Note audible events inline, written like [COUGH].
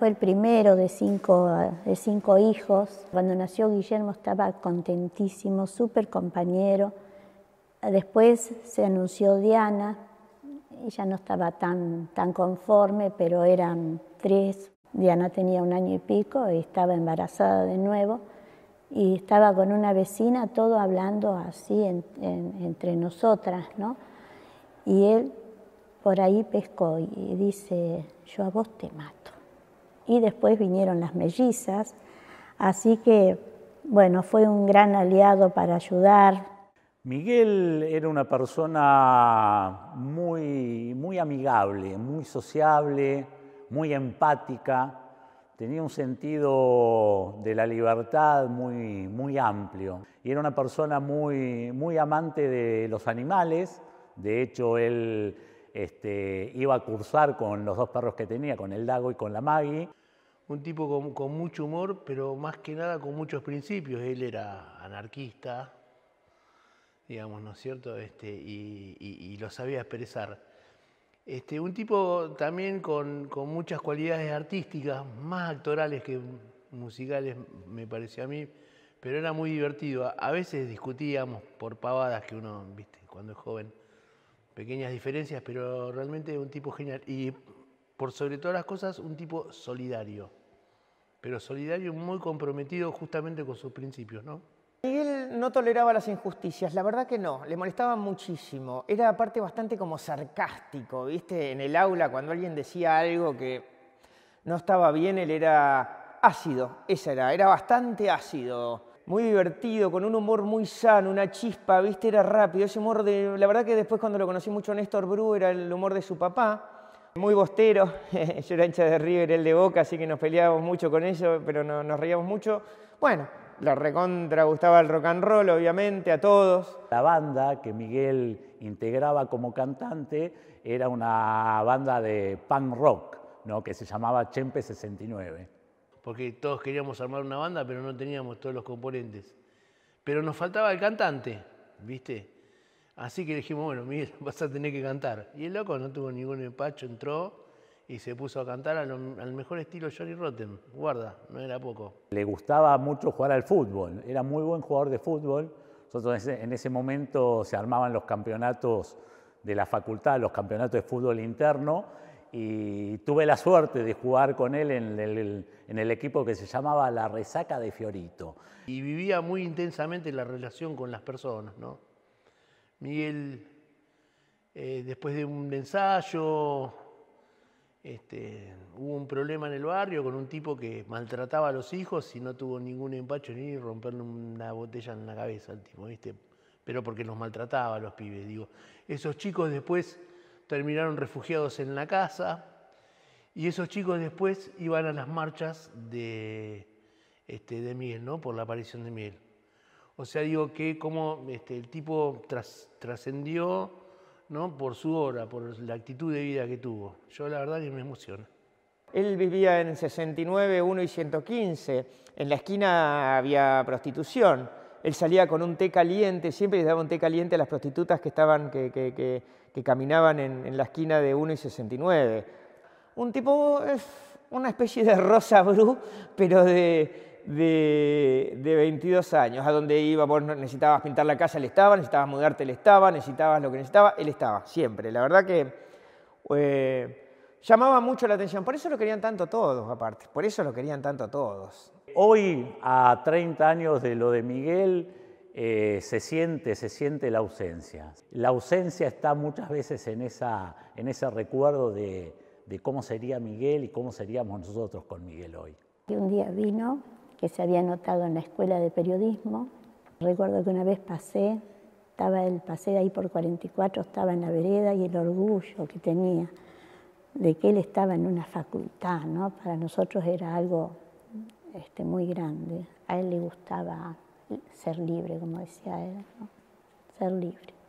Fue el primero de cinco, de cinco hijos. Cuando nació Guillermo estaba contentísimo, súper compañero. Después se anunció Diana, ella no estaba tan, tan conforme, pero eran tres. Diana tenía un año y pico y estaba embarazada de nuevo y estaba con una vecina, todo hablando así entre nosotras, ¿no? Y él por ahí pescó y dice, yo a vos te mato y después vinieron las mellizas, así que bueno, fue un gran aliado para ayudar. Miguel era una persona muy, muy amigable, muy sociable, muy empática, tenía un sentido de la libertad muy, muy amplio y era una persona muy, muy amante de los animales. De hecho, él este, iba a cursar con los dos perros que tenía, con el Dago y con la magui un tipo con, mucho humor, pero más que nada con muchos principios. Él era anarquista, digamos, ¿no es cierto? Este, y, lo sabía expresar. Este, un tipo también con, con, muchas cualidades artísticas, más actorales que musicales, me pareció a mí, pero era muy divertido. A veces discutíamos por pavadas que uno, viste, cuando es joven, pequeñas diferencias, pero realmente un tipo genial. Y por sobre todas las cosas, un tipo solidario pero solidario y muy comprometido justamente con sus principios, ¿no? Miguel no toleraba las injusticias, la verdad que no, le molestaba muchísimo. Era aparte bastante como sarcástico, ¿viste? En el aula cuando alguien decía algo que no estaba bien, él era ácido, esa era, era bastante ácido muy divertido, con un humor muy sano, una chispa, viste, era rápido. Ese humor de. La verdad que después cuando lo conocí mucho a Néstor Bru era el humor de su papá. Muy bostero, [LAUGHS] yo era hincha de River, él de Boca, así que nos peleábamos mucho con ellos, pero no, nos reíamos mucho. Bueno, la recontra gustaba el rock and roll, obviamente, a todos. La banda que Miguel integraba como cantante era una banda de punk rock, ¿no? que se llamaba Chempe 69. Porque todos queríamos armar una banda, pero no teníamos todos los componentes. Pero nos faltaba el cantante, ¿viste? Así que dijimos, bueno, Miguel, [LAUGHS] vas a tener que cantar. Y el loco no tuvo ningún empacho, entró y se puso a cantar al, mejor estilo Johnny Rotten. Guarda, no era poco. Le gustaba mucho jugar al fútbol, era muy buen jugador de fútbol. en ese momento se armaban los campeonatos de la facultad, los campeonatos de fútbol interno, y tuve la suerte de jugar con él en el, en el, equipo que se llamaba La Resaca de Fiorito. Y vivía muy intensamente la relación con las personas, ¿no? Miguel, eh, después de un ensayo, este, hubo un problema en el barrio con un tipo que maltrataba a los hijos y no tuvo ningún empacho ni romperle una botella en la cabeza al tipo, ¿viste? Pero porque los maltrataba a los pibes, digo. Esos chicos después terminaron refugiados en la casa y esos chicos después iban a las marchas de, este, de Miguel, ¿no? Por la aparición de Miguel. O sea, digo que como este, el tipo trascendió ¿no? por su hora, por la actitud de vida que tuvo. Yo la verdad que me emociona. Él vivía en 69, 1 y 115. En la esquina había prostitución. Él salía con un té caliente, siempre les daba un té caliente a las prostitutas que, estaban, que, que, caminaban en, en, la esquina de 1 y 69. Un tipo, es una especie de rosa bru, pero de, de, de, 22 años, a donde iba, vos necesitabas pintar la casa, él estaba, necesitabas mudarte, él estaba, necesitabas lo que necesitaba, él estaba, siempre. La verdad que eh, llamaba mucho la atención, por eso lo querían tanto todos, aparte, por eso lo querían tanto todos. Hoy, a 30 años de lo de Miguel, eh, se siente, se siente la ausencia. La ausencia está muchas veces en, esa, en ese recuerdo de, de cómo sería Miguel y cómo seríamos nosotros con Miguel hoy. Y un día vino que se había notado en la escuela de periodismo. Recuerdo que una vez pasé, estaba el pasé ahí por 44, estaba en la vereda y el orgullo que tenía de que él estaba en una facultad, Para nosotros era algo este, muy grande. A él le gustaba ser libre, como decía él, ser libre.